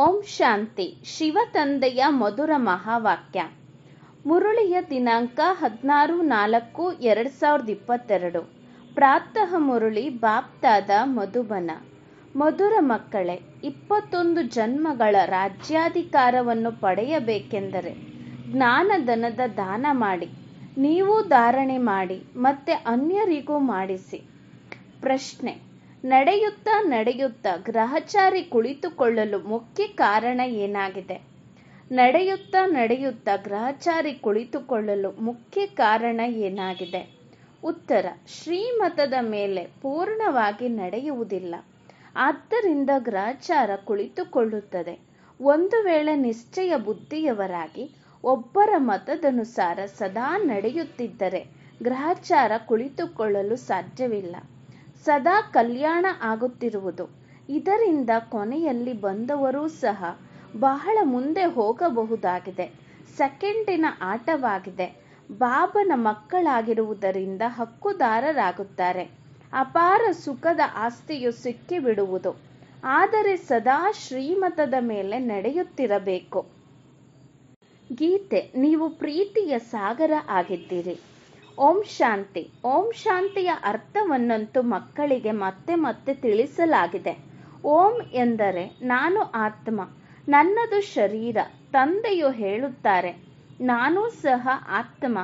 ಓಂ ಶಾಂತಿ ಶಿವ ತಂದೆಯ ಮಧುರ ಮಹಾವಾಕ್ಯ ಮುರುಳಿಯ ದಿನಾಂಕ ಹದಿನಾರು ನಾಲ್ಕು ಎರಡು ಸಾವಿರದ ಇಪ್ಪತ್ತೆರಡು ಪ್ರಾತಃ ಮುರುಳಿ ಬಾಪ್ತಾದ ಮಧುಬನ ಮಧುರ ಮಕ್ಕಳೇ ಇಪ್ಪತ್ತೊಂದು ಜನ್ಮಗಳ ರಾಜ್ಯಾಧಿಕಾರವನ್ನು ಪಡೆಯಬೇಕೆಂದರೆ ಜ್ಞಾನಧನದ ದಾನ ಮಾಡಿ ನೀವು ಧಾರಣೆ ಮಾಡಿ ಮತ್ತೆ ಅನ್ಯರಿಗೂ ಮಾಡಿಸಿ ಪ್ರಶ್ನೆ ನಡೆಯುತ್ತಾ ನಡೆಯುತ್ತಾ ಗ್ರಹಚಾರಿ ಕುಳಿತುಕೊಳ್ಳಲು ಮುಖ್ಯ ಕಾರಣ ಏನಾಗಿದೆ ನಡೆಯುತ್ತಾ ನಡೆಯುತ್ತಾ ಗ್ರಹಚಾರಿ ಕುಳಿತುಕೊಳ್ಳಲು ಮುಖ್ಯ ಕಾರಣ ಏನಾಗಿದೆ ಉತ್ತರ ಶ್ರೀಮತದ ಮೇಲೆ ಪೂರ್ಣವಾಗಿ ನಡೆಯುವುದಿಲ್ಲ ಆದ್ದರಿಂದ ಗ್ರಹಚಾರ ಕುಳಿತುಕೊಳ್ಳುತ್ತದೆ ಒಂದು ವೇಳೆ ನಿಶ್ಚಯ ಬುದ್ಧಿಯವರಾಗಿ ಒಬ್ಬರ ಮತದನುಸಾರ ಸದಾ ನಡೆಯುತ್ತಿದ್ದರೆ ಗ್ರಹಚಾರ ಕುಳಿತುಕೊಳ್ಳಲು ಸಾಧ್ಯವಿಲ್ಲ ಸದಾ ಕಲ್ಯಾಣ ಆಗುತ್ತಿರುವುದು ಇದರಿಂದ ಕೊನೆಯಲ್ಲಿ ಬಂದವರೂ ಸಹ ಬಹಳ ಮುಂದೆ ಹೋಗಬಹುದಾಗಿದೆ ಸೆಕೆಂಡಿನ ಆಟವಾಗಿದೆ ಬಾಬನ ಮಕ್ಕಳಾಗಿರುವುದರಿಂದ ಹಕ್ಕುದಾರರಾಗುತ್ತಾರೆ ಅಪಾರ ಸುಖದ ಆಸ್ತಿಯು ಸಿಕ್ಕಿಬಿಡುವುದು ಆದರೆ ಸದಾ ಶ್ರೀಮತದ ಮೇಲೆ ನಡೆಯುತ್ತಿರಬೇಕು ಗೀತೆ ನೀವು ಪ್ರೀತಿಯ ಸಾಗರ ಆಗಿದ್ದೀರಿ ಓಂ ಶಾಂತಿ ಓಂ ಶಾಂತಿಯ ಅರ್ಥವನ್ನಂತೂ ಮಕ್ಕಳಿಗೆ ಮತ್ತೆ ಮತ್ತೆ ತಿಳಿಸಲಾಗಿದೆ ಓಂ ಎಂದರೆ ನಾನು ಆತ್ಮ ನನ್ನದು ಶರೀರ ತಂದೆಯು ಹೇಳುತ್ತಾರೆ ನಾನು ಸಹ ಆತ್ಮ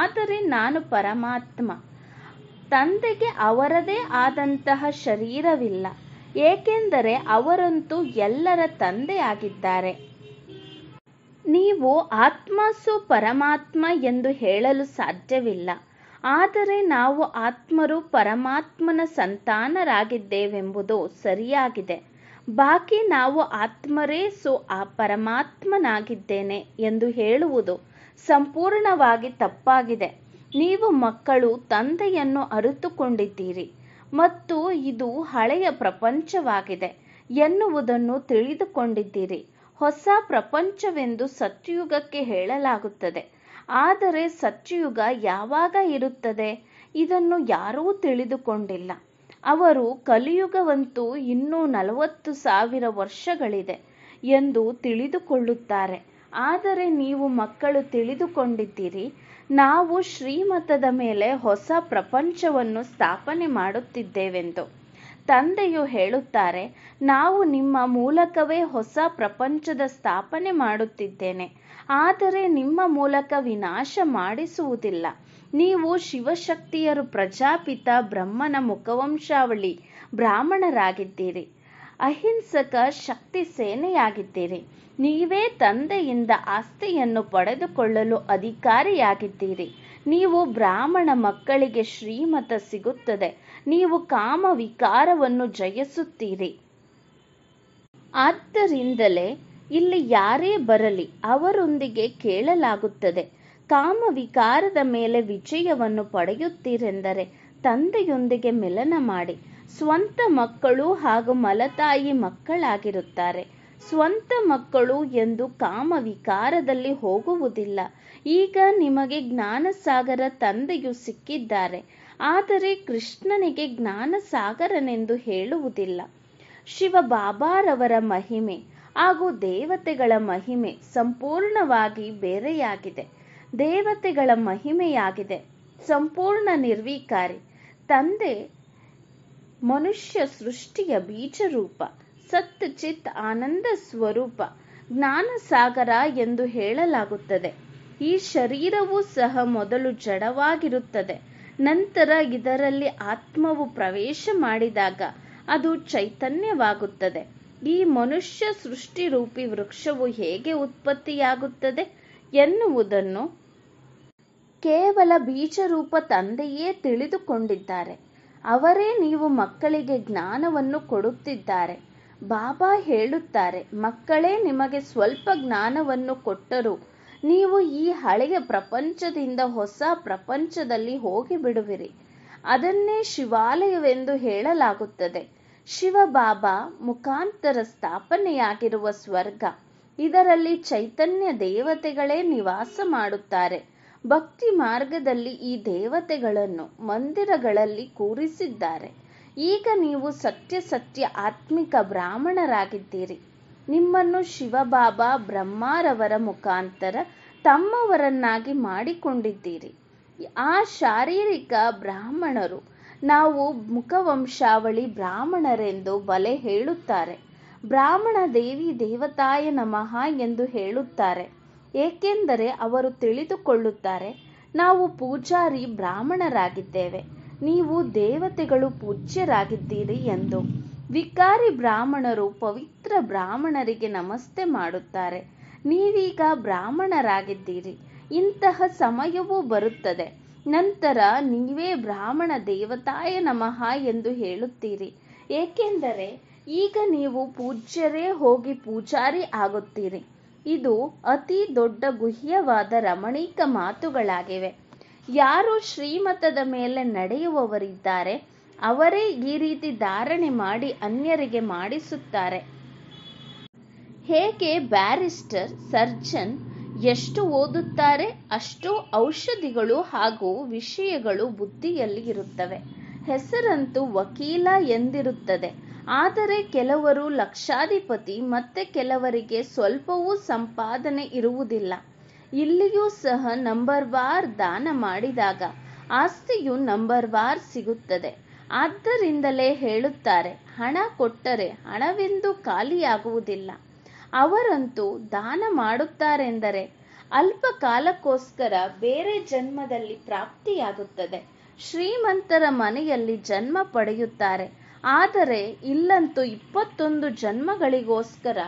ಆದರೆ ನಾನು ಪರಮಾತ್ಮ ತಂದೆಗೆ ಅವರದೇ ಆದಂತಹ ಶರೀರವಿಲ್ಲ ಏಕೆಂದರೆ ಅವರಂತೂ ಎಲ್ಲರ ತಂದೆಯಾಗಿದ್ದಾರೆ ನೀವು ಆತ್ಮಸು ಪರಮಾತ್ಮ ಎಂದು ಹೇಳಲು ಸಾಧ್ಯವಿಲ್ಲ ಆದರೆ ನಾವು ಆತ್ಮರು ಪರಮಾತ್ಮನ ಸಂತಾನರಾಗಿದ್ದೇವೆಂಬುದು ಸರಿಯಾಗಿದೆ ಬಾಕಿ ನಾವು ಆತ್ಮರೇ ಸೊ ಆ ಪರಮಾತ್ಮನಾಗಿದ್ದೇನೆ ಎಂದು ಹೇಳುವುದು ಸಂಪೂರ್ಣವಾಗಿ ತಪ್ಪಾಗಿದೆ ನೀವು ಮಕ್ಕಳು ತಂದೆಯನ್ನು ಅರಿತುಕೊಂಡಿದ್ದೀರಿ ಮತ್ತು ಇದು ಹಳೆಯ ಪ್ರಪಂಚವಾಗಿದೆ ಎನ್ನುವುದನ್ನು ತಿಳಿದುಕೊಂಡಿದ್ದೀರಿ ಹೊಸ ಪ್ರಪಂಚವೆಂದು ಸತ್ಯಯುಗಕ್ಕೆ ಹೇಳಲಾಗುತ್ತದೆ ಆದರೆ ಸತ್ಯಯುಗ ಯಾವಾಗ ಇರುತ್ತದೆ ಇದನ್ನು ಯಾರೂ ತಿಳಿದುಕೊಂಡಿಲ್ಲ ಅವರು ಕಲಿಯುಗವಂತೂ ಇನ್ನೂ ನಲವತ್ತು ಸಾವಿರ ವರ್ಷಗಳಿದೆ ಎಂದು ತಿಳಿದುಕೊಳ್ಳುತ್ತಾರೆ ಆದರೆ ನೀವು ಮಕ್ಕಳು ತಿಳಿದುಕೊಂಡಿದ್ದೀರಿ ನಾವು ಶ್ರೀಮತದ ಮೇಲೆ ಹೊಸ ಪ್ರಪಂಚವನ್ನು ಸ್ಥಾಪನೆ ಮಾಡುತ್ತಿದ್ದೇವೆಂದು ತಂದೆಯು ಹೇಳುತ್ತಾರೆ ನಾವು ನಿಮ್ಮ ಮೂಲಕವೇ ಹೊಸ ಪ್ರಪಂಚದ ಸ್ಥಾಪನೆ ಮಾಡುತ್ತಿದ್ದೇನೆ ಆದರೆ ನಿಮ್ಮ ಮೂಲಕ ವಿನಾಶ ಮಾಡಿಸುವುದಿಲ್ಲ ನೀವು ಶಿವಶಕ್ತಿಯರು ಪ್ರಜಾಪಿತ ಬ್ರಹ್ಮನ ಮುಖವಂಶಾವಳಿ ಬ್ರಾಹ್ಮಣರಾಗಿದ್ದೀರಿ ಅಹಿಂಸಕ ಶಕ್ತಿ ಸೇನೆಯಾಗಿದ್ದೀರಿ ನೀವೇ ತಂದೆಯಿಂದ ಆಸ್ತಿಯನ್ನು ಪಡೆದುಕೊಳ್ಳಲು ಅಧಿಕಾರಿಯಾಗಿದ್ದೀರಿ ನೀವು ಬ್ರಾಹ್ಮಣ ಮಕ್ಕಳಿಗೆ ಶ್ರೀಮತ ಸಿಗುತ್ತದೆ ನೀವು ಕಾಮ ವಿಕಾರವನ್ನು ಜಯಿಸುತ್ತೀರಿ ಆದ್ದರಿಂದಲೇ ಇಲ್ಲಿ ಯಾರೇ ಬರಲಿ ಅವರೊಂದಿಗೆ ಕೇಳಲಾಗುತ್ತದೆ ಕಾಮ ವಿಕಾರದ ಮೇಲೆ ವಿಜಯವನ್ನು ಪಡೆಯುತ್ತೀರೆಂದರೆ ತಂದೆಯೊಂದಿಗೆ ಮಿಲನ ಮಾಡಿ ಸ್ವಂತ ಮಕ್ಕಳು ಹಾಗೂ ಮಲತಾಯಿ ಮಕ್ಕಳಾಗಿರುತ್ತಾರೆ ಸ್ವಂತ ಮಕ್ಕಳು ಎಂದು ಕಾಮ ವಿಕಾರದಲ್ಲಿ ಹೋಗುವುದಿಲ್ಲ ಈಗ ನಿಮಗೆ ಜ್ಞಾನಸಾಗರ ತಂದೆಯು ಸಿಕ್ಕಿದ್ದಾರೆ ಆದರೆ ಕೃಷ್ಣನಿಗೆ ಜ್ಞಾನಸಾಗರನೆಂದು ಹೇಳುವುದಿಲ್ಲ ಶಿವ ಬಾಬಾರವರ ಮಹಿಮೆ ಹಾಗೂ ದೇವತೆಗಳ ಮಹಿಮೆ ಸಂಪೂರ್ಣವಾಗಿ ಬೇರೆಯಾಗಿದೆ ದೇವತೆಗಳ ಮಹಿಮೆಯಾಗಿದೆ ಸಂಪೂರ್ಣ ನಿರ್ವೀಕಾರಿ ತಂದೆ ಮನುಷ್ಯ ಸೃಷ್ಟಿಯ ಬೀಜರೂಪ ಸತ್ ಚಿತ್ ಆನಂದ ಸ್ವರೂಪ ಜ್ಞಾನಸಾಗರ ಎಂದು ಹೇಳಲಾಗುತ್ತದೆ ಈ ಶರೀರವೂ ಸಹ ಮೊದಲು ಜಡವಾಗಿರುತ್ತದೆ ನಂತರ ಇದರಲ್ಲಿ ಆತ್ಮವು ಪ್ರವೇಶ ಮಾಡಿದಾಗ ಅದು ಚೈತನ್ಯವಾಗುತ್ತದೆ ಈ ಮನುಷ್ಯ ಸೃಷ್ಟಿ ರೂಪಿ ವೃಕ್ಷವು ಹೇಗೆ ಉತ್ಪತ್ತಿಯಾಗುತ್ತದೆ ಎನ್ನುವುದನ್ನು ಕೇವಲ ಬೀಜರೂಪ ತಂದೆಯೇ ತಿಳಿದುಕೊಂಡಿದ್ದಾರೆ ಅವರೇ ನೀವು ಮಕ್ಕಳಿಗೆ ಜ್ಞಾನವನ್ನು ಕೊಡುತ್ತಿದ್ದಾರೆ ಬಾಬಾ ಹೇಳುತ್ತಾರೆ ಮಕ್ಕಳೇ ನಿಮಗೆ ಸ್ವಲ್ಪ ಜ್ಞಾನವನ್ನು ಕೊಟ್ಟರು ನೀವು ಈ ಹಳೆಯ ಪ್ರಪಂಚದಿಂದ ಹೊಸ ಪ್ರಪಂಚದಲ್ಲಿ ಹೋಗಿ ಬಿಡುವಿರಿ ಅದನ್ನೇ ಶಿವಾಲಯವೆಂದು ಹೇಳಲಾಗುತ್ತದೆ ಶಿವಬಾಬಾ ಮುಖಾಂತರ ಸ್ಥಾಪನೆಯಾಗಿರುವ ಸ್ವರ್ಗ ಇದರಲ್ಲಿ ಚೈತನ್ಯ ದೇವತೆಗಳೇ ನಿವಾಸ ಮಾಡುತ್ತಾರೆ ಭಕ್ತಿ ಮಾರ್ಗದಲ್ಲಿ ಈ ದೇವತೆಗಳನ್ನು ಮಂದಿರಗಳಲ್ಲಿ ಕೂರಿಸಿದ್ದಾರೆ ಈಗ ನೀವು ಸತ್ಯ ಸತ್ಯ ಆತ್ಮಿಕ ಬ್ರಾಹ್ಮಣರಾಗಿದ್ದೀರಿ ನಿಮ್ಮನ್ನು ಶಿವಬಾಬಾ ಬ್ರಹ್ಮಾರವರ ಮುಖಾಂತರ ತಮ್ಮವರನ್ನಾಗಿ ಮಾಡಿಕೊಂಡಿದ್ದೀರಿ ಆ ಶಾರೀರಿಕ ಬ್ರಾಹ್ಮಣರು ನಾವು ಮುಖವಂಶಾವಳಿ ಬ್ರಾಹ್ಮಣರೆಂದು ಬಲೆ ಹೇಳುತ್ತಾರೆ ಬ್ರಾಹ್ಮಣ ದೇವಿ ದೇವತಾಯ ನಮಃ ಎಂದು ಹೇಳುತ್ತಾರೆ ಏಕೆಂದರೆ ಅವರು ತಿಳಿದುಕೊಳ್ಳುತ್ತಾರೆ ನಾವು ಪೂಜಾರಿ ಬ್ರಾಹ್ಮಣರಾಗಿದ್ದೇವೆ ನೀವು ದೇವತೆಗಳು ಪೂಜ್ಯರಾಗಿದ್ದೀರಿ ಎಂದು ವಿಕಾರಿ ಬ್ರಾಹ್ಮಣರು ಪವಿತ್ರ ಬ್ರಾಹ್ಮಣರಿಗೆ ನಮಸ್ತೆ ಮಾಡುತ್ತಾರೆ ನೀವೀಗ ಬ್ರಾಹ್ಮಣರಾಗಿದ್ದೀರಿ ಇಂತಹ ಸಮಯವೂ ಬರುತ್ತದೆ ನಂತರ ನೀವೇ ಬ್ರಾಹ್ಮಣ ದೇವತಾಯ ನಮಃ ಎಂದು ಹೇಳುತ್ತೀರಿ ಏಕೆಂದರೆ ಈಗ ನೀವು ಪೂಜ್ಯರೇ ಹೋಗಿ ಪೂಜಾರಿ ಆಗುತ್ತೀರಿ ಇದು ಅತಿ ದೊಡ್ಡ ಗುಹ್ಯವಾದ ರಮಣೀಕ ಮಾತುಗಳಾಗಿವೆ ಯಾರು ಶ್ರೀಮತದ ಮೇಲೆ ನಡೆಯುವವರಿದ್ದಾರೆ ಅವರೇ ಈ ರೀತಿ ಧಾರಣೆ ಮಾಡಿ ಅನ್ಯರಿಗೆ ಮಾಡಿಸುತ್ತಾರೆ ಹೇಗೆ ಬ್ಯಾರಿಸ್ಟರ್ ಸರ್ಜನ್ ಎಷ್ಟು ಓದುತ್ತಾರೆ ಅಷ್ಟು ಔಷಧಿಗಳು ಹಾಗೂ ವಿಷಯಗಳು ಬುದ್ಧಿಯಲ್ಲಿ ಇರುತ್ತವೆ ಹೆಸರಂತೂ ವಕೀಲ ಎಂದಿರುತ್ತದೆ ಆದರೆ ಕೆಲವರು ಲಕ್ಷಾಧಿಪತಿ ಮತ್ತೆ ಕೆಲವರಿಗೆ ಸ್ವಲ್ಪವೂ ಸಂಪಾದನೆ ಇರುವುದಿಲ್ಲ ಇಲ್ಲಿಯೂ ಸಹ ನಂಬರ್ ವಾರ್ ದಾನ ಮಾಡಿದಾಗ ಆಸ್ತಿಯು ನಂಬರ್ ವಾರ್ ಸಿಗುತ್ತದೆ ಆದ್ದರಿಂದಲೇ ಹೇಳುತ್ತಾರೆ ಹಣ ಕೊಟ್ಟರೆ ಹಣವೆಂದು ಖಾಲಿಯಾಗುವುದಿಲ್ಲ ಅವರಂತೂ ದಾನ ಮಾಡುತ್ತಾರೆಂದರೆ ಅಲ್ಪ ಕಾಲಕ್ಕೋಸ್ಕರ ಬೇರೆ ಜನ್ಮದಲ್ಲಿ ಪ್ರಾಪ್ತಿಯಾಗುತ್ತದೆ ಶ್ರೀಮಂತರ ಮನೆಯಲ್ಲಿ ಜನ್ಮ ಪಡೆಯುತ್ತಾರೆ ಆದರೆ ಇಲ್ಲಂತೂ ಇಪ್ಪತ್ತೊಂದು ಜನ್ಮಗಳಿಗೋಸ್ಕರ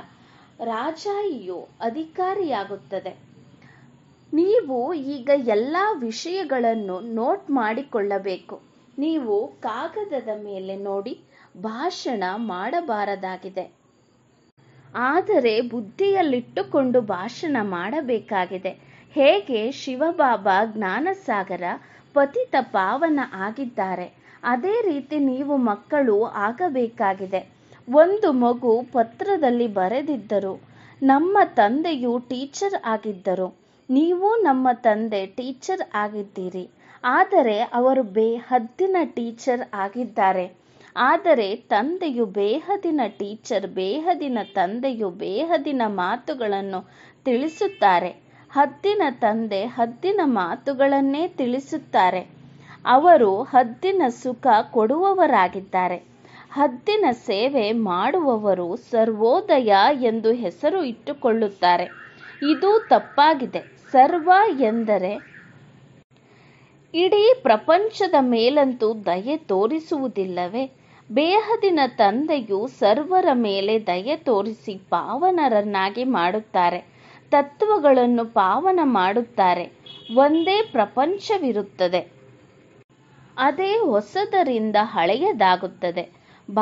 ರಾಜಾಯಿಯು ಅಧಿಕಾರಿಯಾಗುತ್ತದೆ ನೀವು ಈಗ ಎಲ್ಲ ವಿಷಯಗಳನ್ನು ನೋಟ್ ಮಾಡಿಕೊಳ್ಳಬೇಕು ನೀವು ಕಾಗದದ ಮೇಲೆ ನೋಡಿ ಭಾಷಣ ಮಾಡಬಾರದಾಗಿದೆ ಆದರೆ ಬುದ್ಧಿಯಲ್ಲಿಟ್ಟುಕೊಂಡು ಭಾಷಣ ಮಾಡಬೇಕಾಗಿದೆ ಹೇಗೆ ಶಿವಬಾಬಾ ಜ್ಞಾನಸಾಗರ ಪತಿತ ಪಾವನ ಆಗಿದ್ದಾರೆ ಅದೇ ರೀತಿ ನೀವು ಮಕ್ಕಳು ಆಗಬೇಕಾಗಿದೆ ಒಂದು ಮಗು ಪತ್ರದಲ್ಲಿ ಬರೆದಿದ್ದರು ನಮ್ಮ ತಂದೆಯು ಟೀಚರ್ ಆಗಿದ್ದರು ನೀವು ನಮ್ಮ ತಂದೆ ಟೀಚರ್ ಆಗಿದ್ದೀರಿ ಆದರೆ ಅವರು ಬೇಹದ್ದಿನ ಟೀಚರ್ ಆಗಿದ್ದಾರೆ ಆದರೆ ತಂದೆಯು ಬೇಹದಿನ ಟೀಚರ್ ಬೇಹದಿನ ತಂದೆಯು ಬೇಹದಿನ ಮಾತುಗಳನ್ನು ತಿಳಿಸುತ್ತಾರೆ ಹದ್ದಿನ ತಂದೆ ಹದ್ದಿನ ಮಾತುಗಳನ್ನೇ ತಿಳಿಸುತ್ತಾರೆ ಅವರು ಹದ್ದಿನ ಸುಖ ಕೊಡುವವರಾಗಿದ್ದಾರೆ ಹದ್ದಿನ ಸೇವೆ ಮಾಡುವವರು ಸರ್ವೋದಯ ಎಂದು ಹೆಸರು ಇಟ್ಟುಕೊಳ್ಳುತ್ತಾರೆ ಇದು ತಪ್ಪಾಗಿದೆ ಸರ್ವ ಎಂದರೆ ಇಡೀ ಪ್ರಪಂಚದ ಮೇಲಂತೂ ದಯೆ ತೋರಿಸುವುದಿಲ್ಲವೇ ಬೇಹದಿನ ತಂದೆಯು ಸರ್ವರ ಮೇಲೆ ದಯೆ ತೋರಿಸಿ ಪಾವನರನ್ನಾಗಿ ಮಾಡುತ್ತಾರೆ ತತ್ವಗಳನ್ನು ಪಾವನ ಮಾಡುತ್ತಾರೆ ಒಂದೇ ಪ್ರಪಂಚವಿರುತ್ತದೆ ಅದೇ ಹೊಸದರಿಂದ ಹಳೆಯದಾಗುತ್ತದೆ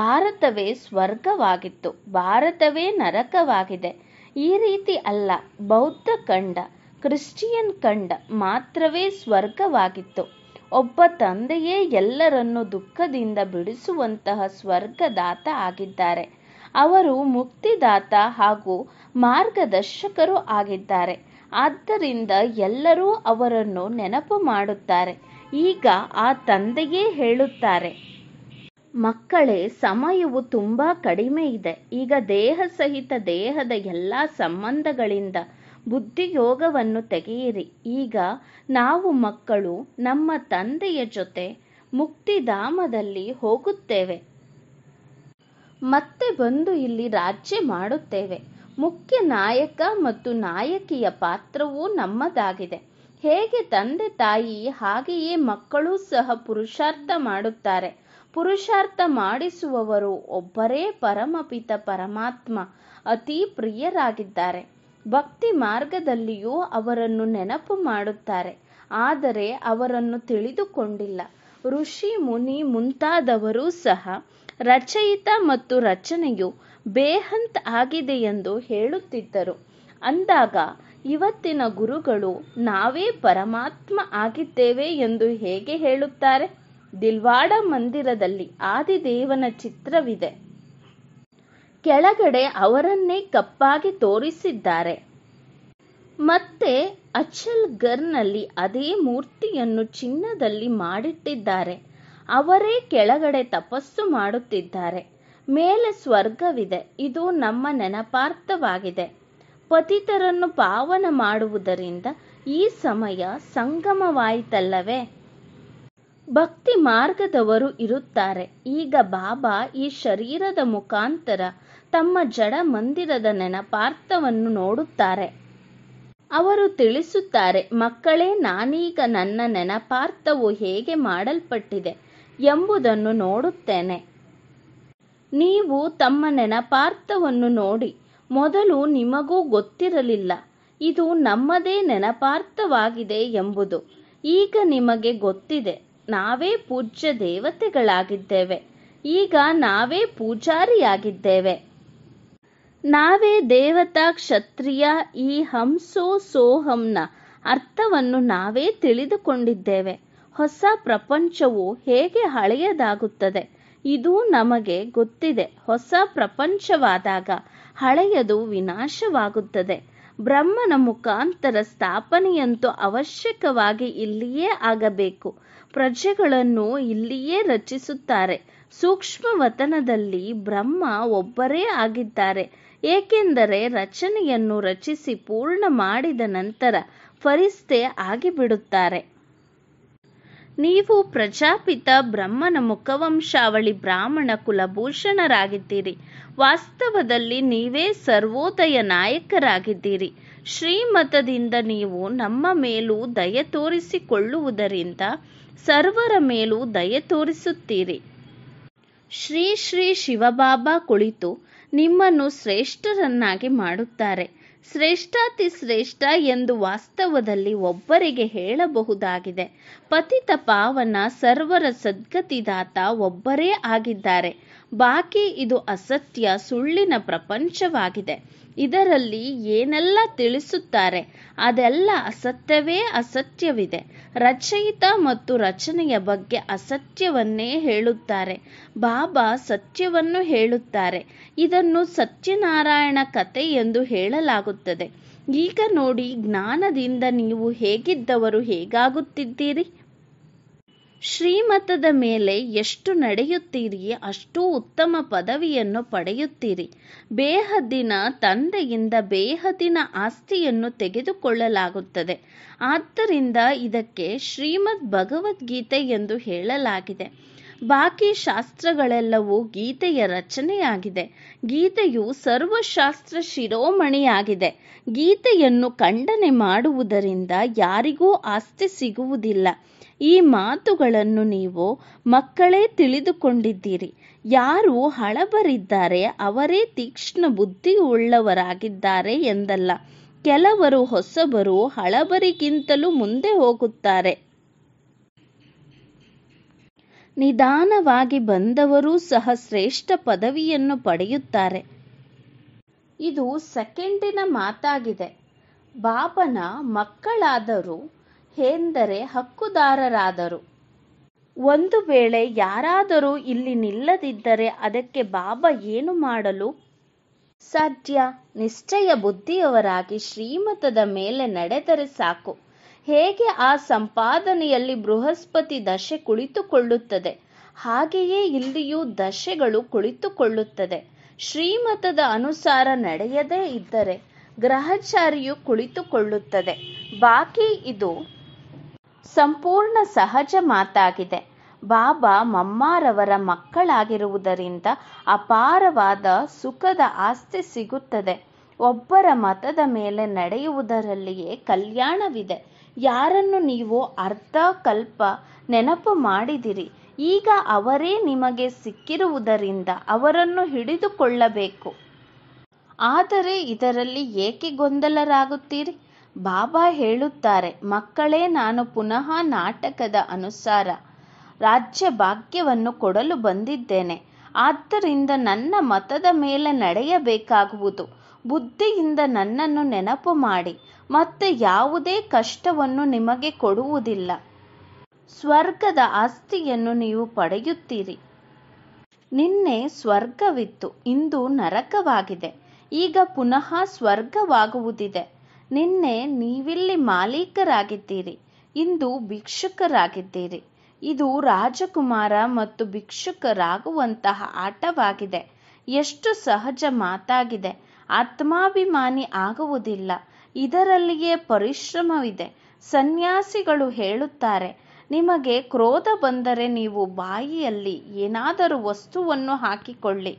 ಭಾರತವೇ ಸ್ವರ್ಗವಾಗಿತ್ತು ಭಾರತವೇ ನರಕವಾಗಿದೆ ಈ ರೀತಿ ಅಲ್ಲ ಬೌದ್ಧ ಕಂಡ ಕ್ರಿಶ್ಚಿಯನ್ ಕಂಡ ಮಾತ್ರವೇ ಸ್ವರ್ಗವಾಗಿತ್ತು ಒಬ್ಬ ತಂದೆಯೇ ಎಲ್ಲರನ್ನು ದುಃಖದಿಂದ ಬಿಡಿಸುವಂತಹ ಸ್ವರ್ಗದಾತ ಆಗಿದ್ದಾರೆ ಅವರು ಮುಕ್ತಿದಾತ ಹಾಗೂ ಮಾರ್ಗದರ್ಶಕರು ಆಗಿದ್ದಾರೆ ಆದ್ದರಿಂದ ಎಲ್ಲರೂ ಅವರನ್ನು ನೆನಪು ಮಾಡುತ್ತಾರೆ ಈಗ ಆ ತಂದೆಯೇ ಹೇಳುತ್ತಾರೆ ಮಕ್ಕಳೇ ಸಮಯವು ತುಂಬಾ ಕಡಿಮೆ ಇದೆ ಈಗ ದೇಹ ಸಹಿತ ದೇಹದ ಎಲ್ಲಾ ಸಂಬಂಧಗಳಿಂದ ಬುದ್ಧಿಯೋಗವನ್ನು ತೆಗೆಯಿರಿ ಈಗ ನಾವು ಮಕ್ಕಳು ನಮ್ಮ ತಂದೆಯ ಜೊತೆ ಮುಕ್ತಿಧಾಮದಲ್ಲಿ ಹೋಗುತ್ತೇವೆ ಮತ್ತೆ ಬಂದು ಇಲ್ಲಿ ರಾಜ್ಯ ಮಾಡುತ್ತೇವೆ ಮುಖ್ಯ ನಾಯಕ ಮತ್ತು ನಾಯಕಿಯ ಪಾತ್ರವೂ ನಮ್ಮದಾಗಿದೆ ಹೇಗೆ ತಂದೆ ತಾಯಿ ಹಾಗೆಯೇ ಮಕ್ಕಳು ಸಹ ಪುರುಷಾರ್ಥ ಮಾಡುತ್ತಾರೆ ಪುರುಷಾರ್ಥ ಮಾಡಿಸುವವರು ಒಬ್ಬರೇ ಪರಮಪಿತ ಪರಮಾತ್ಮ ಅತಿ ಪ್ರಿಯರಾಗಿದ್ದಾರೆ ಭಕ್ತಿ ಮಾರ್ಗದಲ್ಲಿಯೂ ಅವರನ್ನು ನೆನಪು ಮಾಡುತ್ತಾರೆ ಆದರೆ ಅವರನ್ನು ತಿಳಿದುಕೊಂಡಿಲ್ಲ ಋಷಿ ಮುನಿ ಮುಂತಾದವರು ಸಹ ರಚಯಿತ ಮತ್ತು ರಚನೆಯು ಬೇಹಂತ್ ಆಗಿದೆಯೆಂದು ಹೇಳುತ್ತಿದ್ದರು ಅಂದಾಗ ಇವತ್ತಿನ ಗುರುಗಳು ನಾವೇ ಪರಮಾತ್ಮ ಆಗಿದ್ದೇವೆ ಎಂದು ಹೇಗೆ ಹೇಳುತ್ತಾರೆ ದಿಲ್ವಾಡ ಮಂದಿರದಲ್ಲಿ ಆದಿದೇವನ ಚಿತ್ರವಿದೆ ಕೆಳಗಡೆ ಅವರನ್ನೇ ಕಪ್ಪಾಗಿ ತೋರಿಸಿದ್ದಾರೆ ಮತ್ತೆ ಅಚಲ್ ಗರ್ನಲ್ಲಿ ಅದೇ ಮೂರ್ತಿಯನ್ನು ಚಿನ್ನದಲ್ಲಿ ಮಾಡಿಟ್ಟಿದ್ದಾರೆ ಅವರೇ ಕೆಳಗಡೆ ತಪಸ್ಸು ಮಾಡುತ್ತಿದ್ದಾರೆ ಮೇಲೆ ಸ್ವರ್ಗವಿದೆ ಇದು ನಮ್ಮ ನೆನಪಾರ್ಥವಾಗಿದೆ ಪತಿತರನ್ನು ಪಾವನ ಮಾಡುವುದರಿಂದ ಈ ಸಮಯ ಸಂಗಮವಾಯಿತಲ್ಲವೇ ಭಕ್ತಿ ಮಾರ್ಗದವರು ಇರುತ್ತಾರೆ ಈಗ ಬಾಬಾ ಈ ಶರೀರದ ಮುಖಾಂತರ ತಮ್ಮ ಜಡ ಮಂದಿರದ ನೆನಪಾರ್ಥವನ್ನು ನೋಡುತ್ತಾರೆ ಅವರು ತಿಳಿಸುತ್ತಾರೆ ಮಕ್ಕಳೇ ನಾನೀಗ ನನ್ನ ನೆನಪಾರ್ಥವು ಹೇಗೆ ಮಾಡಲ್ಪಟ್ಟಿದೆ ಎಂಬುದನ್ನು ನೋಡುತ್ತೇನೆ ನೀವು ತಮ್ಮ ನೆನಪಾರ್ಥವನ್ನು ನೋಡಿ ಮೊದಲು ನಿಮಗೂ ಗೊತ್ತಿರಲಿಲ್ಲ ಇದು ನಮ್ಮದೇ ನೆನಪಾರ್ಥವಾಗಿದೆ ಎಂಬುದು ಈಗ ನಿಮಗೆ ಗೊತ್ತಿದೆ ನಾವೇ ಪೂಜ್ಯ ದೇವತೆಗಳಾಗಿದ್ದೇವೆ ಈಗ ನಾವೇ ಪೂಜಾರಿಯಾಗಿದ್ದೇವೆ ನಾವೇ ದೇವತಾ ಕ್ಷತ್ರಿಯ ಈ ಹಂಸೋ ಸೋಹಂನ ಅರ್ಥವನ್ನು ನಾವೇ ತಿಳಿದುಕೊಂಡಿದ್ದೇವೆ ಹೊಸ ಪ್ರಪಂಚವು ಹೇಗೆ ಹಳೆಯದಾಗುತ್ತದೆ ಇದು ನಮಗೆ ಗೊತ್ತಿದೆ ಹೊಸ ಪ್ರಪಂಚವಾದಾಗ ಹಳೆಯದು ವಿನಾಶವಾಗುತ್ತದೆ ಬ್ರಹ್ಮನ ಮುಖಾಂತರ ಸ್ಥಾಪನೆಯಂತೂ ಅವಶ್ಯಕವಾಗಿ ಇಲ್ಲಿಯೇ ಆಗಬೇಕು ಪ್ರಜೆಗಳನ್ನು ಇಲ್ಲಿಯೇ ರಚಿಸುತ್ತಾರೆ ಸೂಕ್ಷ್ಮ ವತನದಲ್ಲಿ ಬ್ರಹ್ಮ ಒಬ್ಬರೇ ಆಗಿದ್ದಾರೆ ಏಕೆಂದರೆ ರಚನೆಯನ್ನು ರಚಿಸಿ ಪೂರ್ಣ ಮಾಡಿದ ನಂತರ ಫರಿಸ್ತೆ ಆಗಿಬಿಡುತ್ತಾರೆ ನೀವು ಪ್ರಜಾಪಿತ ಬ್ರಹ್ಮನ ಮುಖವಂಶಾವಳಿ ಬ್ರಾಹ್ಮಣ ಕುಲಭೂಷಣರಾಗಿದ್ದೀರಿ ವಾಸ್ತವದಲ್ಲಿ ನೀವೇ ಸರ್ವೋದಯ ನಾಯಕರಾಗಿದ್ದೀರಿ ಶ್ರೀಮತದಿಂದ ನೀವು ನಮ್ಮ ಮೇಲೂ ದಯ ತೋರಿಸಿಕೊಳ್ಳುವುದರಿಂದ ಸರ್ವರ ಮೇಲೂ ದಯ ತೋರಿಸುತ್ತೀರಿ ಶ್ರೀ ಶ್ರೀ ಶಿವಬಾಬಾ ಕುಳಿತು ನಿಮ್ಮನ್ನು ಶ್ರೇಷ್ಠರನ್ನಾಗಿ ಮಾಡುತ್ತಾರೆ ಶ್ರೇಷ್ಠಾತಿ ಶ್ರೇಷ್ಠ ಎಂದು ವಾಸ್ತವದಲ್ಲಿ ಒಬ್ಬರಿಗೆ ಹೇಳಬಹುದಾಗಿದೆ ಪತಿತ ಪಾವನ ಸರ್ವರ ಸದ್ಗತಿದಾತ ಒಬ್ಬರೇ ಆಗಿದ್ದಾರೆ ಬಾಕಿ ಇದು ಅಸತ್ಯ ಸುಳ್ಳಿನ ಪ್ರಪಂಚವಾಗಿದೆ ಇದರಲ್ಲಿ ಏನೆಲ್ಲ ತಿಳಿಸುತ್ತಾರೆ ಅದೆಲ್ಲ ಅಸತ್ಯವೇ ಅಸತ್ಯವಿದೆ ರಚಯಿತ ಮತ್ತು ರಚನೆಯ ಬಗ್ಗೆ ಅಸತ್ಯವನ್ನೇ ಹೇಳುತ್ತಾರೆ ಬಾಬಾ ಸತ್ಯವನ್ನು ಹೇಳುತ್ತಾರೆ ಇದನ್ನು ಸತ್ಯನಾರಾಯಣ ಕಥೆ ಎಂದು ಹೇಳಲಾಗುತ್ತದೆ ಈಗ ನೋಡಿ ಜ್ಞಾನದಿಂದ ನೀವು ಹೇಗಿದ್ದವರು ಹೇಗಾಗುತ್ತಿದ್ದೀರಿ ಶ್ರೀಮತದ ಮೇಲೆ ಎಷ್ಟು ನಡೆಯುತ್ತೀರಿ ಅಷ್ಟು ಉತ್ತಮ ಪದವಿಯನ್ನು ಪಡೆಯುತ್ತೀರಿ ಬೇಹದ್ದಿನ ತಂದೆಯಿಂದ ಬೇಹದ್ದಿನ ಆಸ್ತಿಯನ್ನು ತೆಗೆದುಕೊಳ್ಳಲಾಗುತ್ತದೆ ಆದ್ದರಿಂದ ಇದಕ್ಕೆ ಶ್ರೀಮದ್ ಭಗವದ್ಗೀತೆ ಎಂದು ಹೇಳಲಾಗಿದೆ ಬಾಕಿ ಶಾಸ್ತ್ರಗಳೆಲ್ಲವೂ ಗೀತೆಯ ರಚನೆಯಾಗಿದೆ ಗೀತೆಯು ಸರ್ವಶಾಸ್ತ್ರ ಶಿರೋಮಣಿಯಾಗಿದೆ ಗೀತೆಯನ್ನು ಖಂಡನೆ ಮಾಡುವುದರಿಂದ ಯಾರಿಗೂ ಆಸ್ತಿ ಸಿಗುವುದಿಲ್ಲ ಈ ಮಾತುಗಳನ್ನು ನೀವು ಮಕ್ಕಳೇ ತಿಳಿದುಕೊಂಡಿದ್ದೀರಿ ಯಾರು ಹಳಬರಿದ್ದಾರೆ ಅವರೇ ತೀಕ್ಷ್ಣ ಬುದ್ಧಿ ಉಳ್ಳವರಾಗಿದ್ದಾರೆ ಎಂದಲ್ಲ ಕೆಲವರು ಹೊಸಬರು ಹಳಬರಿಗಿಂತಲೂ ಮುಂದೆ ಹೋಗುತ್ತಾರೆ ನಿಧಾನವಾಗಿ ಬಂದವರೂ ಸಹ ಶ್ರೇಷ್ಠ ಪದವಿಯನ್ನು ಪಡೆಯುತ್ತಾರೆ ಇದು ಸೆಕೆಂಡಿನ ಮಾತಾಗಿದೆ ಬಾಬನ ಮಕ್ಕಳಾದರೂ ಎಂದರೆ ಹಕ್ಕುದಾರರಾದರು ಒಂದು ವೇಳೆ ಯಾರಾದರೂ ಇಲ್ಲಿ ನಿಲ್ಲದಿದ್ದರೆ ಅದಕ್ಕೆ ಬಾಬಾ ಏನು ಮಾಡಲು ಸಾಧ್ಯ ನಿಶ್ಚಯ ಬುದ್ಧಿಯವರಾಗಿ ಶ್ರೀಮತದ ಮೇಲೆ ನಡೆದರೆ ಸಾಕು ಹೇಗೆ ಆ ಸಂಪಾದನೆಯಲ್ಲಿ ಬೃಹಸ್ಪತಿ ದಶೆ ಕುಳಿತುಕೊಳ್ಳುತ್ತದೆ ಹಾಗೆಯೇ ಇಲ್ಲಿಯೂ ದಶೆಗಳು ಕುಳಿತುಕೊಳ್ಳುತ್ತದೆ ಶ್ರೀಮತದ ಅನುಸಾರ ನಡೆಯದೇ ಇದ್ದರೆ ಗ್ರಹಚಾರಿಯು ಕುಳಿತುಕೊಳ್ಳುತ್ತದೆ ಬಾಕಿ ಇದು ಸಂಪೂರ್ಣ ಸಹಜ ಮಾತಾಗಿದೆ ಬಾಬಾ ಮಮ್ಮಾರವರ ಮಕ್ಕಳಾಗಿರುವುದರಿಂದ ಅಪಾರವಾದ ಸುಖದ ಆಸ್ತಿ ಸಿಗುತ್ತದೆ ಒಬ್ಬರ ಮತದ ಮೇಲೆ ನಡೆಯುವುದರಲ್ಲಿಯೇ ಕಲ್ಯಾಣವಿದೆ ಯಾರನ್ನು ನೀವು ಅರ್ಧ ಕಲ್ಪ ನೆನಪು ಮಾಡಿದಿರಿ ಈಗ ಅವರೇ ನಿಮಗೆ ಸಿಕ್ಕಿರುವುದರಿಂದ ಅವರನ್ನು ಹಿಡಿದುಕೊಳ್ಳಬೇಕು ಆದರೆ ಇದರಲ್ಲಿ ಏಕೆ ಗೊಂದಲರಾಗುತ್ತೀರಿ ಬಾಬಾ ಹೇಳುತ್ತಾರೆ ಮಕ್ಕಳೇ ನಾನು ಪುನಃ ನಾಟಕದ ಅನುಸಾರ ರಾಜ್ಯ ಭಾಗ್ಯವನ್ನು ಕೊಡಲು ಬಂದಿದ್ದೇನೆ ಆದ್ದರಿಂದ ನನ್ನ ಮತದ ಮೇಲೆ ನಡೆಯಬೇಕಾಗುವುದು ಬುದ್ಧಿಯಿಂದ ನನ್ನನ್ನು ನೆನಪು ಮಾಡಿ ಮತ್ತೆ ಯಾವುದೇ ಕಷ್ಟವನ್ನು ನಿಮಗೆ ಕೊಡುವುದಿಲ್ಲ ಸ್ವರ್ಗದ ಆಸ್ತಿಯನ್ನು ನೀವು ಪಡೆಯುತ್ತೀರಿ ನಿನ್ನೆ ಸ್ವರ್ಗವಿತ್ತು ಇಂದು ನರಕವಾಗಿದೆ ಈಗ ಪುನಃ ಸ್ವರ್ಗವಾಗುವುದಿದೆ ನಿನ್ನೆ ನೀವಿಲ್ಲಿ ಮಾಲೀಕರಾಗಿದ್ದೀರಿ ಇಂದು ಭಿಕ್ಷುಕರಾಗಿದ್ದೀರಿ ಇದು ರಾಜಕುಮಾರ ಮತ್ತು ಭಿಕ್ಷುಕರಾಗುವಂತಹ ಆಟವಾಗಿದೆ ಎಷ್ಟು ಸಹಜ ಮಾತಾಗಿದೆ ಆತ್ಮಾಭಿಮಾನಿ ಆಗುವುದಿಲ್ಲ ಇದರಲ್ಲಿಯೇ ಪರಿಶ್ರಮವಿದೆ ಸನ್ಯಾಸಿಗಳು ಹೇಳುತ್ತಾರೆ ನಿಮಗೆ ಕ್ರೋಧ ಬಂದರೆ ನೀವು ಬಾಯಿಯಲ್ಲಿ ಏನಾದರೂ ವಸ್ತುವನ್ನು ಹಾಕಿಕೊಳ್ಳಿ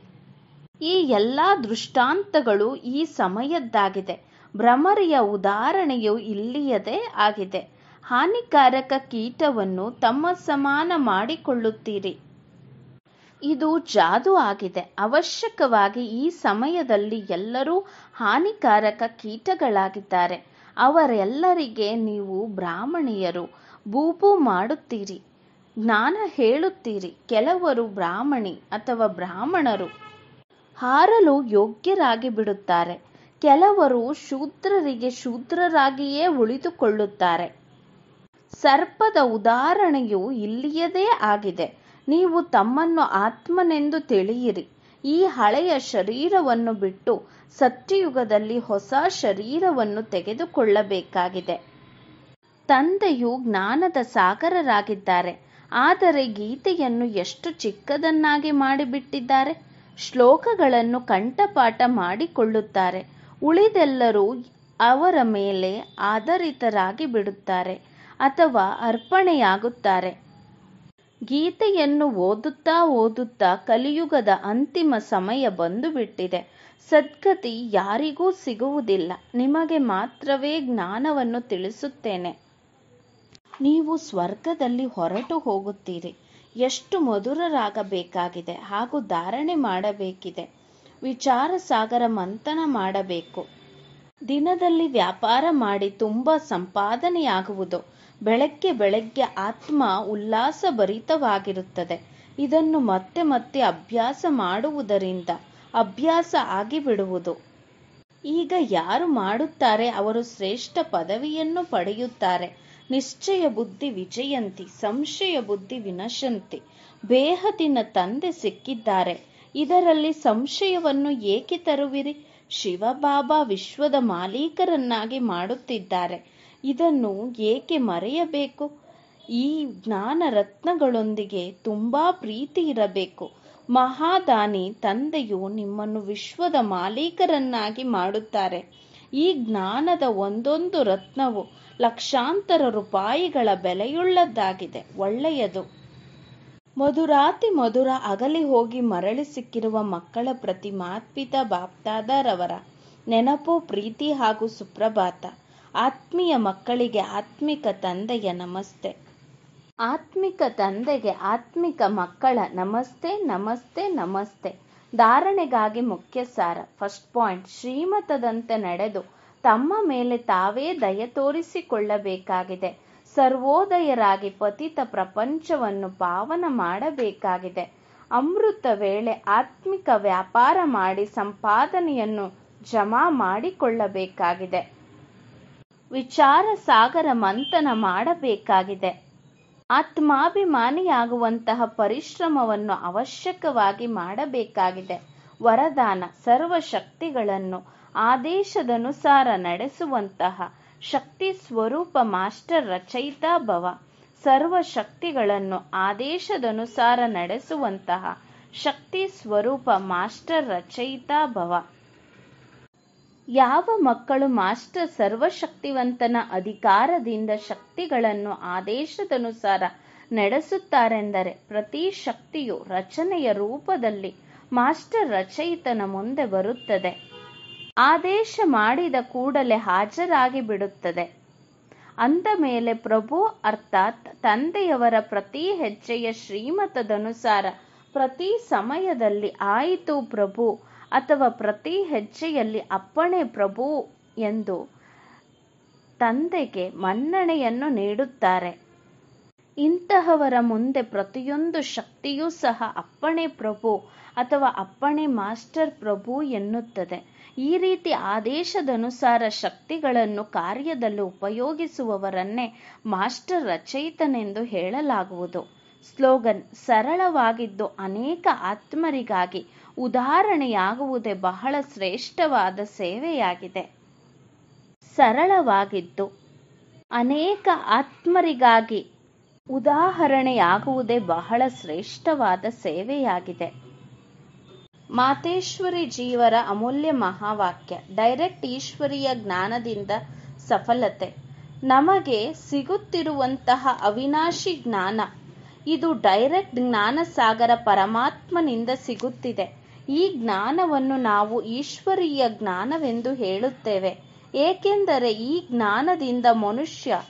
ಈ ಎಲ್ಲಾ ದೃಷ್ಟಾಂತಗಳು ಈ ಸಮಯದ್ದಾಗಿದೆ ಭ್ರಮರಿಯ ಉದಾಹರಣೆಯು ಇಲ್ಲಿಯದೇ ಆಗಿದೆ ಹಾನಿಕಾರಕ ಕೀಟವನ್ನು ತಮ್ಮ ಸಮಾನ ಮಾಡಿಕೊಳ್ಳುತ್ತೀರಿ ಇದು ಜಾದು ಆಗಿದೆ ಅವಶ್ಯಕವಾಗಿ ಈ ಸಮಯದಲ್ಲಿ ಎಲ್ಲರೂ ಹಾನಿಕಾರಕ ಕೀಟಗಳಾಗಿದ್ದಾರೆ ಅವರೆಲ್ಲರಿಗೆ ನೀವು ಬ್ರಾಹ್ಮಣಿಯರು ಬೂಪು ಮಾಡುತ್ತೀರಿ ಜ್ಞಾನ ಹೇಳುತ್ತೀರಿ ಕೆಲವರು ಬ್ರಾಹ್ಮಣಿ ಅಥವಾ ಬ್ರಾಹ್ಮಣರು ಹಾರಲು ಯೋಗ್ಯರಾಗಿ ಬಿಡುತ್ತಾರೆ ಕೆಲವರು ಶೂದ್ರರಿಗೆ ಶೂದ್ರರಾಗಿಯೇ ಉಳಿದುಕೊಳ್ಳುತ್ತಾರೆ ಸರ್ಪದ ಉದಾಹರಣೆಯು ಇಲ್ಲಿಯದೇ ಆಗಿದೆ ನೀವು ತಮ್ಮನ್ನು ಆತ್ಮನೆಂದು ತಿಳಿಯಿರಿ ಈ ಹಳೆಯ ಶರೀರವನ್ನು ಬಿಟ್ಟು ಸತ್ಯಯುಗದಲ್ಲಿ ಹೊಸ ಶರೀರವನ್ನು ತೆಗೆದುಕೊಳ್ಳಬೇಕಾಗಿದೆ ತಂದೆಯು ಜ್ಞಾನದ ಸಾಗರರಾಗಿದ್ದಾರೆ ಆದರೆ ಗೀತೆಯನ್ನು ಎಷ್ಟು ಚಿಕ್ಕದನ್ನಾಗಿ ಮಾಡಿಬಿಟ್ಟಿದ್ದಾರೆ ಶ್ಲೋಕಗಳನ್ನು ಕಂಠಪಾಠ ಮಾಡಿಕೊಳ್ಳುತ್ತಾರೆ ಉಳಿದೆಲ್ಲರೂ ಅವರ ಮೇಲೆ ಆಧಾರಿತರಾಗಿ ಬಿಡುತ್ತಾರೆ ಅಥವಾ ಅರ್ಪಣೆಯಾಗುತ್ತಾರೆ ಗೀತೆಯನ್ನು ಓದುತ್ತಾ ಓದುತ್ತಾ ಕಲಿಯುಗದ ಅಂತಿಮ ಸಮಯ ಬಂದುಬಿಟ್ಟಿದೆ ಸದ್ಗತಿ ಯಾರಿಗೂ ಸಿಗುವುದಿಲ್ಲ ನಿಮಗೆ ಮಾತ್ರವೇ ಜ್ಞಾನವನ್ನು ತಿಳಿಸುತ್ತೇನೆ ನೀವು ಸ್ವರ್ಗದಲ್ಲಿ ಹೊರಟು ಹೋಗುತ್ತೀರಿ ಎಷ್ಟು ಮಧುರರಾಗಬೇಕಾಗಿದೆ ಹಾಗೂ ಧಾರಣೆ ಮಾಡಬೇಕಿದೆ ವಿಚಾರ ಸಾಗರ ಮಂಥನ ಮಾಡಬೇಕು ದಿನದಲ್ಲಿ ವ್ಯಾಪಾರ ಮಾಡಿ ತುಂಬ ಸಂಪಾದನೆಯಾಗುವುದು ಬೆಳಗ್ಗೆ ಬೆಳಗ್ಗೆ ಆತ್ಮ ಉಲ್ಲಾಸ ಭರಿತವಾಗಿರುತ್ತದೆ ಇದನ್ನು ಮತ್ತೆ ಮತ್ತೆ ಅಭ್ಯಾಸ ಮಾಡುವುದರಿಂದ ಅಭ್ಯಾಸ ಆಗಿಬಿಡುವುದು ಈಗ ಯಾರು ಮಾಡುತ್ತಾರೆ ಅವರು ಶ್ರೇಷ್ಠ ಪದವಿಯನ್ನು ಪಡೆಯುತ್ತಾರೆ ನಿಶ್ಚಯ ಬುದ್ಧಿ ವಿಜಯಂತಿ ಸಂಶಯ ಬುದ್ಧಿ ವಿನಶಂತಿ ಬೇಹದಿನ ತಂದೆ ಸಿಕ್ಕಿದ್ದಾರೆ ಇದರಲ್ಲಿ ಸಂಶಯವನ್ನು ಏಕೆ ತರುವಿರಿ ಶಿವಬಾಬಾ ವಿಶ್ವದ ಮಾಲೀಕರನ್ನಾಗಿ ಮಾಡುತ್ತಿದ್ದಾರೆ ಇದನ್ನು ಏಕೆ ಮರೆಯಬೇಕು ಈ ಜ್ಞಾನ ರತ್ನಗಳೊಂದಿಗೆ ತುಂಬಾ ಪ್ರೀತಿ ಇರಬೇಕು ಮಹಾದಾನಿ ತಂದೆಯು ನಿಮ್ಮನ್ನು ವಿಶ್ವದ ಮಾಲೀಕರನ್ನಾಗಿ ಮಾಡುತ್ತಾರೆ ಈ ಜ್ಞಾನದ ಒಂದೊಂದು ರತ್ನವು ಲಕ್ಷಾಂತರ ರೂಪಾಯಿಗಳ ಬೆಲೆಯುಳ್ಳದ್ದಾಗಿದೆ ಒಳ್ಳೆಯದು ಮಧುರಾತಿ ಮಧುರ ಅಗಲಿ ಹೋಗಿ ಮರಳಿ ಸಿಕ್ಕಿರುವ ಮಕ್ಕಳ ಪ್ರತಿ ಮಾತ್ಪಿತ ಬಾಪ್ತಾದರವರ ನೆನಪು ಪ್ರೀತಿ ಹಾಗೂ ಸುಪ್ರಭಾತ ಆತ್ಮೀಯ ಮಕ್ಕಳಿಗೆ ಆತ್ಮಿಕ ತಂದೆಯ ನಮಸ್ತೆ ಆತ್ಮಿಕ ತಂದೆಗೆ ಆತ್ಮಿಕ ಮಕ್ಕಳ ನಮಸ್ತೆ ನಮಸ್ತೆ ನಮಸ್ತೆ ಧಾರಣೆಗಾಗಿ ಮುಖ್ಯ ಸಾರ ಫಸ್ಟ್ ಪಾಯಿಂಟ್ ಶ್ರೀಮತದಂತೆ ನಡೆದು ತಮ್ಮ ಮೇಲೆ ತಾವೇ ದಯ ತೋರಿಸಿಕೊಳ್ಳಬೇಕಾಗಿದೆ ಸರ್ವೋದಯರಾಗಿ ಪತಿತ ಪ್ರಪಂಚವನ್ನು ಪಾವನ ಮಾಡಬೇಕಾಗಿದೆ ಅಮೃತ ವೇಳೆ ಆತ್ಮಿಕ ವ್ಯಾಪಾರ ಮಾಡಿ ಸಂಪಾದನೆಯನ್ನು ಜಮಾ ಮಾಡಿಕೊಳ್ಳಬೇಕಾಗಿದೆ ವಿಚಾರ ಸಾಗರ ಮಂಥನ ಮಾಡಬೇಕಾಗಿದೆ ಆತ್ಮಾಭಿಮಾನಿಯಾಗುವಂತಹ ಪರಿಶ್ರಮವನ್ನು ಅವಶ್ಯಕವಾಗಿ ಮಾಡಬೇಕಾಗಿದೆ ವರದಾನ ಸರ್ವ ಶಕ್ತಿಗಳನ್ನು ಆದೇಶದನುಸಾರ ನಡೆಸುವಂತಹ ಶಕ್ತಿ ಸ್ವರೂಪ ಮಾಸ್ಟರ್ ರಚಯಿತಾ ಭವ ಸರ್ವ ಶಕ್ತಿಗಳನ್ನು ಆದೇಶದನುಸಾರ ನಡೆಸುವಂತಹ ಶಕ್ತಿ ಸ್ವರೂಪ ಮಾಸ್ಟರ್ ರಚಯಿತಾ ಭವ ಯಾವ ಮಕ್ಕಳು ಮಾಸ್ಟರ್ ಸರ್ವಶಕ್ತಿವಂತನ ಅಧಿಕಾರದಿಂದ ಶಕ್ತಿಗಳನ್ನು ಆದೇಶದನುಸಾರ ನಡೆಸುತ್ತಾರೆಂದರೆ ಪ್ರತಿ ಶಕ್ತಿಯು ರಚನೆಯ ರೂಪದಲ್ಲಿ ಮಾಸ್ಟರ್ ರಚಯಿತನ ಮುಂದೆ ಬರುತ್ತದೆ ಆದೇಶ ಮಾಡಿದ ಕೂಡಲೇ ಹಾಜರಾಗಿ ಬಿಡುತ್ತದೆ ಅಂದ ಮೇಲೆ ಪ್ರಭು ಅರ್ಥಾತ್ ತಂದೆಯವರ ಪ್ರತಿ ಹೆಜ್ಜೆಯ ಶ್ರೀಮತದನುಸಾರ ಪ್ರತಿ ಸಮಯದಲ್ಲಿ ಆಯಿತು ಪ್ರಭು ಅಥವಾ ಪ್ರತಿ ಹೆಜ್ಜೆಯಲ್ಲಿ ಅಪ್ಪಣೆ ಪ್ರಭು ಎಂದು ತಂದೆಗೆ ಮನ್ನಣೆಯನ್ನು ನೀಡುತ್ತಾರೆ ಇಂತಹವರ ಮುಂದೆ ಪ್ರತಿಯೊಂದು ಶಕ್ತಿಯೂ ಸಹ ಅಪ್ಪಣೆ ಪ್ರಭು ಅಥವಾ ಅಪ್ಪಣೆ ಮಾಸ್ಟರ್ ಪ್ರಭು ಎನ್ನುತ್ತದೆ ಈ ರೀತಿ ಆದೇಶದನುಸಾರ ಶಕ್ತಿಗಳನ್ನು ಕಾರ್ಯದಲ್ಲಿ ಉಪಯೋಗಿಸುವವರನ್ನೇ ಮಾಸ್ಟರ್ ರಚಯಿತನೆಂದು ಹೇಳಲಾಗುವುದು ಸ್ಲೋಗನ್ ಸರಳವಾಗಿದ್ದು ಅನೇಕ ಆತ್ಮರಿಗಾಗಿ ಉದಾಹರಣೆಯಾಗುವುದೇ ಬಹಳ ಶ್ರೇಷ್ಠವಾದ ಸೇವೆಯಾಗಿದೆ ಸರಳವಾಗಿದ್ದು ಅನೇಕ ಆತ್ಮರಿಗಾಗಿ ಉದಾಹರಣೆಯಾಗುವುದೇ ಬಹಳ ಶ್ರೇಷ್ಠವಾದ ಸೇವೆಯಾಗಿದೆ ಮಾತೇಶ್ವರಿ ಜೀವರ ಅಮೂಲ್ಯ ಮಹಾವಾಕ್ಯ ಡೈರೆಕ್ಟ್ ಈಶ್ವರಿಯ ಜ್ಞಾನದಿಂದ ಸಫಲತೆ ನಮಗೆ ಸಿಗುತ್ತಿರುವಂತಹ ಅವಿನಾಶಿ ಜ್ಞಾನ ಇದು ಡೈರೆಕ್ಟ್ ಜ್ಞಾನ ಸಾಗರ ಪರಮಾತ್ಮನಿಂದ ಸಿಗುತ್ತಿದೆ ಈ ಜ್ಞಾನವನ್ನು ನಾವು ಈಶ್ವರೀಯ ಜ್ಞಾನವೆಂದು ಹೇಳುತ್ತೇವೆ ಏಕೆಂದರೆ ಈ ಜ್ಞಾನದಿಂದ ಮನುಷ್ಯ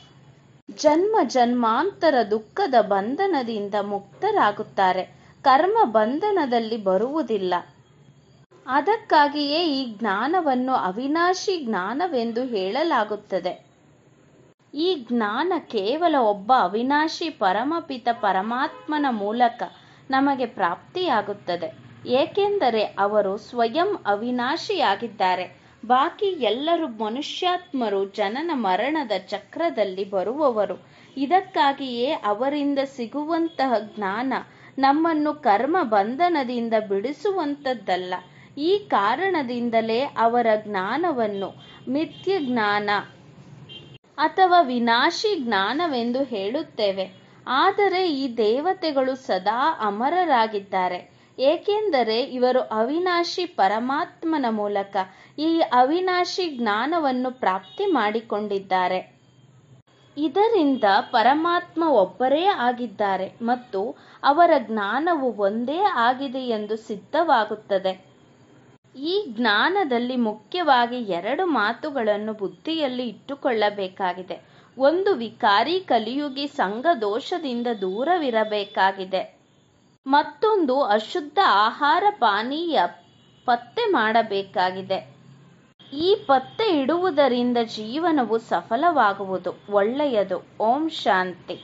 ಜನ್ಮ ಜನ್ಮಾಂತರ ದುಃಖದ ಬಂಧನದಿಂದ ಮುಕ್ತರಾಗುತ್ತಾರೆ ಕರ್ಮ ಬಂಧನದಲ್ಲಿ ಬರುವುದಿಲ್ಲ ಅದಕ್ಕಾಗಿಯೇ ಈ ಜ್ಞಾನವನ್ನು ಅವಿನಾಶಿ ಜ್ಞಾನವೆಂದು ಹೇಳಲಾಗುತ್ತದೆ ಈ ಜ್ಞಾನ ಕೇವಲ ಒಬ್ಬ ಅವಿನಾಶಿ ಪರಮಪಿತ ಪರಮಾತ್ಮನ ಮೂಲಕ ನಮಗೆ ಪ್ರಾಪ್ತಿಯಾಗುತ್ತದೆ ಏಕೆಂದರೆ ಅವರು ಸ್ವಯಂ ಅವಿನಾಶಿಯಾಗಿದ್ದಾರೆ ಬಾಕಿ ಎಲ್ಲರೂ ಮನುಷ್ಯಾತ್ಮರು ಜನನ ಮರಣದ ಚಕ್ರದಲ್ಲಿ ಬರುವವರು ಇದಕ್ಕಾಗಿಯೇ ಅವರಿಂದ ಸಿಗುವಂತಹ ಜ್ಞಾನ ನಮ್ಮನ್ನು ಕರ್ಮ ಬಂಧನದಿಂದ ಬಿಡಿಸುವಂಥದ್ದಲ್ಲ ಈ ಕಾರಣದಿಂದಲೇ ಅವರ ಜ್ಞಾನವನ್ನು ಮಿಥ್ಯ ಜ್ಞಾನ ಅಥವಾ ವಿನಾಶಿ ಜ್ಞಾನವೆಂದು ಹೇಳುತ್ತೇವೆ ಆದರೆ ಈ ದೇವತೆಗಳು ಸದಾ ಅಮರರಾಗಿದ್ದಾರೆ ಏಕೆಂದರೆ ಇವರು ಅವಿನಾಶಿ ಪರಮಾತ್ಮನ ಮೂಲಕ ಈ ಅವಿನಾಶಿ ಜ್ಞಾನವನ್ನು ಪ್ರಾಪ್ತಿ ಮಾಡಿಕೊಂಡಿದ್ದಾರೆ ಇದರಿಂದ ಪರಮಾತ್ಮ ಒಬ್ಬರೇ ಆಗಿದ್ದಾರೆ ಮತ್ತು ಅವರ ಜ್ಞಾನವು ಒಂದೇ ಆಗಿದೆ ಎಂದು ಸಿದ್ಧವಾಗುತ್ತದೆ ಈ ಜ್ಞಾನದಲ್ಲಿ ಮುಖ್ಯವಾಗಿ ಎರಡು ಮಾತುಗಳನ್ನು ಬುದ್ಧಿಯಲ್ಲಿ ಇಟ್ಟುಕೊಳ್ಳಬೇಕಾಗಿದೆ ಒಂದು ವಿಕಾರಿ ಕಲಿಯುಗಿ ಸಂಘ ದೋಷದಿಂದ ದೂರವಿರಬೇಕಾಗಿದೆ ಮತ್ತೊಂದು ಅಶುದ್ಧ ಆಹಾರ ಪಾನೀಯ ಪತ್ತೆ ಮಾಡಬೇಕಾಗಿದೆ ಈ ಪತ್ತೆ ಇಡುವುದರಿಂದ ಜೀವನವು ಸಫಲವಾಗುವುದು ಒಳ್ಳೆಯದು ಓಂ ಶಾಂತಿ